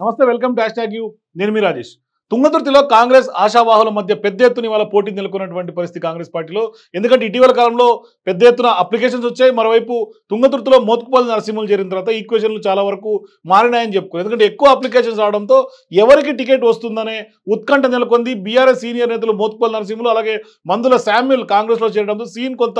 नमस्ते welcome to हाश यू नेर्मी राजेश తుంగతుర్తిలో కాంగ్రెస్ ఆశావాహుల మధ్య పెద్ద ఎత్తున ఇవాళ పోటీ నెలకొన్నటువంటి పరిస్థితి కాంగ్రెస్ పార్టీలో ఎందుకంటే ఇటీవల కాలంలో పెద్ద ఎత్తున అప్లికేషన్స్ వచ్చాయి మరోవైపు తుంగతుర్తిలో మోత్కుపల్లి నరసింహులు చేరిన తర్వాత ఈక్వేషన్లు చాలా వరకు మారినాయని చెప్పుకోరు ఎందుకంటే ఎక్కువ అప్లికేషన్స్ రావడంతో ఎవరికి టికెట్ వస్తుందనే ఉత్కంఠ నెలకొంది బీఆర్ఎస్ సీనియర్ నేతలు మోత్కుపల్లి నరసింహులు అలాగే మందుల శామ్యుల్ కాంగ్రెస్లో చేరడంతో సీన్ కొంత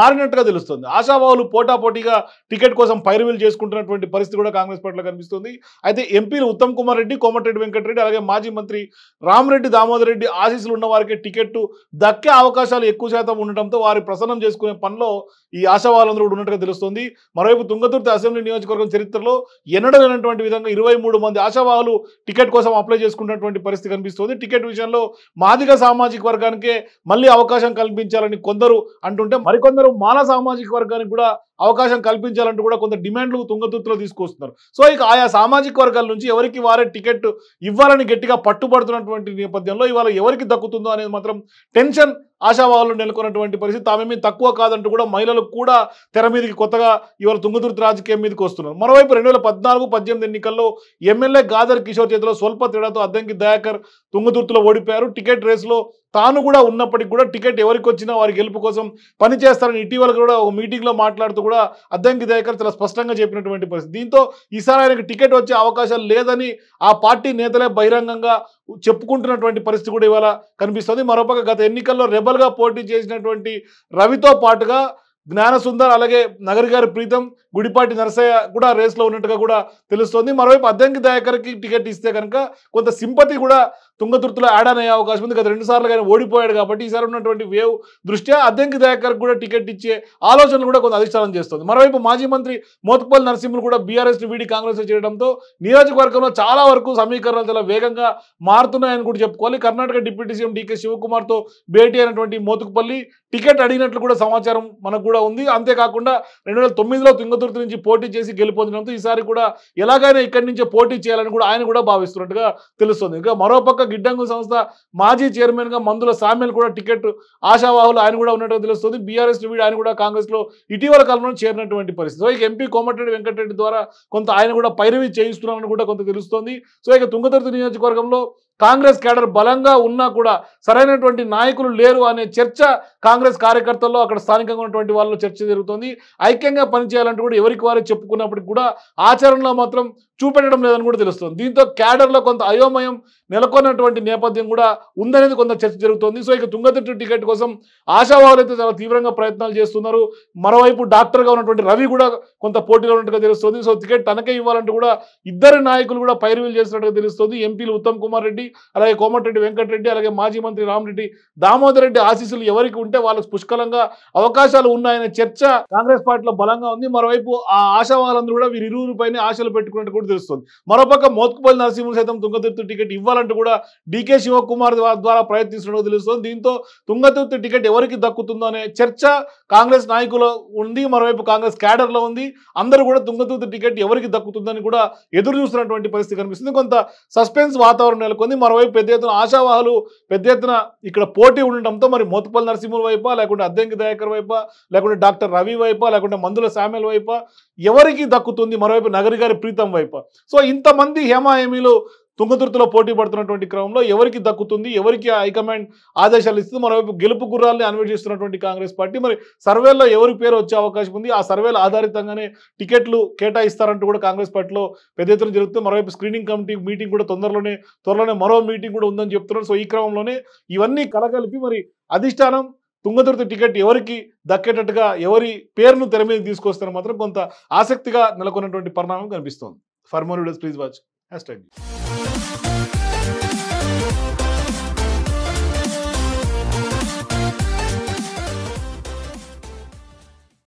మారినట్టుగా తెలుస్తుంది ఆశావాహులు పోటాపోటీగా టికెట్ కోసం పైరువీలు చేసుకుంటున్నటువంటి పరిస్థితి కూడా కాంగ్రెస్ పార్టీలో కనిపిస్తుంది అయితే ఎంపీలు ఉత్తమ్ కుమార్ రెడ్డి కోమటిరెడ్డి వెంకటరెడ్డి అలాగే మాజీ మంత్రి రామరెడ్డి దామోదర్ రెడ్డి ఆశీస్సులు ఉన్న వారికి టికెట్ దక్కే అవకాశాలు ఎక్కువ శాతం ఉండటంతో వారి ప్రసన్నం చేసుకునే పనిలో ఈ ఆశావాలందరూ కూడా ఉన్నట్టుగా తెలుస్తుంది మరోవైపు తుంగతుర్తి అసెంబ్లీ నియోజకవర్గం చరిత్రలో ఎన్నడలేనటువంటి విధంగా ఇరవై మంది ఆశావాహులు టికెట్ కోసం అప్లై చేసుకున్నటువంటి పరిస్థితి కనిపిస్తుంది టికెట్ విషయంలో మాదిగ సామాజిక వర్గానికే మళ్ళీ అవకాశం కల్పించాలని కొందరు అంటుంటే మరికొందరు మాల సామాజిక వర్గానికి కూడా అవకాశం కల్పించాలంటూ కూడా కొంత డిమాండ్లు తుంగతుత్తులో తీసుకొస్తున్నారు సో ఇక ఆయా సామాజిక వర్గాల నుంచి ఎవరికి వారే టికెట్ ఇవ్వాలని గట్టిగా పట్టుబడుతున్నటువంటి నేపథ్యంలో ఇవాళ ఎవరికి దక్కుతుందో అనేది మాత్రం టెన్షన్ ఆశావాహులు నెలకొన్నటువంటి పరిస్థితి తామేమీ తక్కువ కాదంటూ కూడా మహిళలు కూడా తెర మీదకి కొత్తగా ఇవాళ తుంగతుర్తి రాజకీయం మీదకి వస్తున్నారు మరోవైపు రెండు వేల పద్నాలుగు పద్దెనిమిది ఎన్నికల్లో ఎమ్మెల్యే గాదర్ కిషోర్ చేతిలో స్వల్ప తేడాతో అద్దంకి దయాకర్ తుంగతుర్తిలో ఓడిపోయారు టికెట్ రేసులో తాను కూడా ఉన్నప్పటికీ కూడా టికెట్ ఎవరికి వచ్చినా వారి గెలుపు కోసం పనిచేస్తారని ఇటీవల కూడా ఒక మీటింగ్లో మాట్లాడుతూ కూడా అద్దంకి దయాకర్ చాలా స్పష్టంగా చెప్పినటువంటి పరిస్థితి దీంతో ఈసారి ఆయనకు టికెట్ వచ్చే అవకాశాలు లేదని ఆ పార్టీ నేతలే బహిరంగంగా చెప్పుకుంటున్నటువంటి పరిస్థితి కూడా ఇవాళ కనిపిస్తుంది మరోపక్క గత ఎన్నికల్లో రెబ నెంబర్గా పోటీ చేసినటువంటి రవితో పాటుగా జ్ఞానసుందర్ అలాగే నగర్ గారి ప్రీతం గుడిపాటి నరసయ్య కూడా రేస్లో ఉన్నట్టుగా కూడా తెలుస్తోంది మరోవైపు అద్దంకి దయాకర్కి టికెట్ ఇస్తే కనుక కొంత సింపతి కూడా తుంగతుర్తిలో యాడ్ అయ్యే అవకాశం ఉంది గత రెండుసార్లు ఆయన ఓడిపోయాడు కాబట్టి ఈసారి ఉన్నటువంటి వేవ్ దృష్ట్యా అద్దంకి దయాకర్ కూడా టికెట్ ఇచ్చే ఆలోచనలు కూడా కొంత అధిష్టానం చేస్తుంది మరోవైపు మాజీ మంత్రి మోత్పల్ నరసింహులు కూడా బీఆర్ఎస్ని వీడి కాంగ్రెస్ చేయడంతో నియోజకవర్గంలో చాలా వరకు సమీకరణలు చాలా వేగంగా మారుతున్నాయని కూడా చెప్పుకోవాలి కర్ణాటక డిప్యూటీ సీఎం డికే శివకుమార్తో భేటీ అయినటువంటి మోతుకుపల్లి టికెట్ అడిగినట్లు కూడా సమాచారం మనకు కూడా కూడా ఉంది అంతేకాకుండా రెండు వేల తొమ్మిదిలో తుంగతుర్తి నుంచి పోటీ చేసి గెలుపొందడంతో ఈసారి కూడా ఎలాగైనా ఇక్కడి నుంచే పోటీ చేయాలని కూడా ఆయన కూడా భావిస్తున్నట్టుగా తెలుస్తుంది ఇంకా మరోపక్క గిడ్డంగు సంస్థ మాజీ చైర్మన్గా మందుల సామ్యులు కూడా టికెట్ ఆశావాహులు ఆయన కూడా ఉన్నట్టుగా తెలుస్తుంది బీఆర్ఎస్ వీడు ఆయన కూడా కాంగ్రెస్లో ఇటీవల కాలంలో చేరినటువంటి పరిస్థితి సో ఇక ఎంపీ కోమటిరెడ్డి వెంకటరెడ్డి ద్వారా కొంత ఆయన కూడా పైరవి చేయిస్తున్నారని కూడా కొంత తెలుస్తుంది సో ఇక తుంగతుర్తి నియోజకవర్గంలో కాంగ్రెస్ కేడర్ బలంగా ఉన్నా కూడా సరైనటువంటి నాయకులు లేరు అనే చర్చ కాంగ్రెస్ కార్యకర్తల్లో అక్కడ స్థానికంగా ఉన్నటువంటి వాళ్ళలో చర్చ జరుగుతుంది ఐక్యంగా పనిచేయాలంటూ కూడా ఎవరికి వారే చెప్పుకున్నప్పటికి కూడా ఆచరణలో మాత్రం చూపెట్టడం లేదని కూడా తెలుస్తుంది దీంతో క్యాడర్లో కొంత అయోమయం నెలకొన్నటువంటి నేపథ్యం కూడా ఉందనేది కొంత చర్చ జరుగుతోంది సో ఇక తుంగతిట్టు టికెట్ కోసం ఆశావాహులు అయితే చాలా తీవ్రంగా ప్రయత్నాలు చేస్తున్నారు మరోవైపు డాక్టర్గా ఉన్నటువంటి రవి కూడా కొంత పోటీలో ఉన్నట్టుగా తెలుస్తుంది సో టికెట్ తనకే ఇవ్వాలంటూ కూడా ఇద్దరు నాయకులు కూడా పైరువీలు చేసినట్టుగా తెలుస్తుంది ఎంపీలు ఉత్తమ్ కుమార్ రెడ్డి అలాగే కోమటిరెడ్డి వెంకటరెడ్డి అలాగే మాజీ మంత్రి రామరెడ్డి దామోదర్ రెడ్డి ఆశీస్సులు ఎవరికి ఉంటే వాళ్ళకు పుష్కలంగా అవకాశాలు ఉన్నాయనే చర్చ కాంగ్రెస్ పార్టీలో బలంగా ఉంది మరోవైపు ఆ ఆశావాహులందరూ కూడా వీరిరువురిపైనే ఆశలు పెట్టుకున్నట్టు కూడా తెలుస్తుంది మరోపక్క మోత్కుపల్లి నరసింహులు సైతం తుంగతుర్తి టికెట్ ఇవ్వాలంటూ కూడా డీకే శివకుమార్ ద్వారా ప్రయత్నిస్తున్నట్టు తెలుస్తుంది దీంతో తుంగతుర్తి టికెట్ ఎవరికి దక్కుతుందో అనే చర్చ కాంగ్రెస్ నాయకులు ఉంది మరోవైపు కాంగ్రెస్ క్యాడర్లో ఉంది అందరూ కూడా తుంగతుర్తి టికెట్ ఎవరికి దక్కుతుందని కూడా ఎదురు చూస్తున్నటువంటి పరిస్థితి కనిపిస్తుంది కొంత సస్పెన్స్ వాతావరణం నెలకొంది మరోవైపు పెద్ద ఎత్తున ఆశావాహులు పెద్ద ఎత్తున ఇక్కడ పోటీ ఉండటంతో మరి మోతపల్లి నరసింహుల వైపా లేకుంటే అద్దెంకి దయాకర్ వైపా లేకుంటే డాక్టర్ రవి వైపా లేకుంటే మందుల శామ్యుల వైపా ఎవరికి దక్కుతుంది మరోవైపు నగరి గారి ప్రీతం వైపా సో ఇంతమంది హేమాయమీలు తుంగతుర్తిలో పోటీ పడుతున్నటువంటి క్రమంలో ఎవరికి దక్కుతుంది ఎవరికి హైకమాండ్ ఆదేశాలు ఇస్తుంది మరోవైపు గెలుపు గుర్రాల్ని అన్వేషిస్తున్నటువంటి కాంగ్రెస్ పార్టీ మరి సర్వేల్లో ఎవరి పేరు వచ్చే అవకాశం ఉంది ఆ సర్వేలు ఆధారితంగానే టికెట్లు కేటాయిస్తారంటూ కూడా కాంగ్రెస్ పార్టీలో పెద్ద ఎత్తున జరుగుతుంది మరోవైపు స్క్రీనింగ్ కమిటీ మీటింగ్ కూడా తొందరలోనే త్వరలోనే మరో మీటింగ్ కూడా ఉందని చెప్తున్నారు సో ఈ క్రమంలోనే ఇవన్నీ కలగలిపి మరి అధిష్టానం తుంగతుర్తి టికెట్ ఎవరికి దక్కేటట్టుగా ఎవరి పేరును తెర మీద తీసుకొస్తారో మాత్రం కొంత ఆసక్తిగా నెలకొన్నటువంటి పరిణామం కనిపిస్తోంది For more videos, please watch hashtag.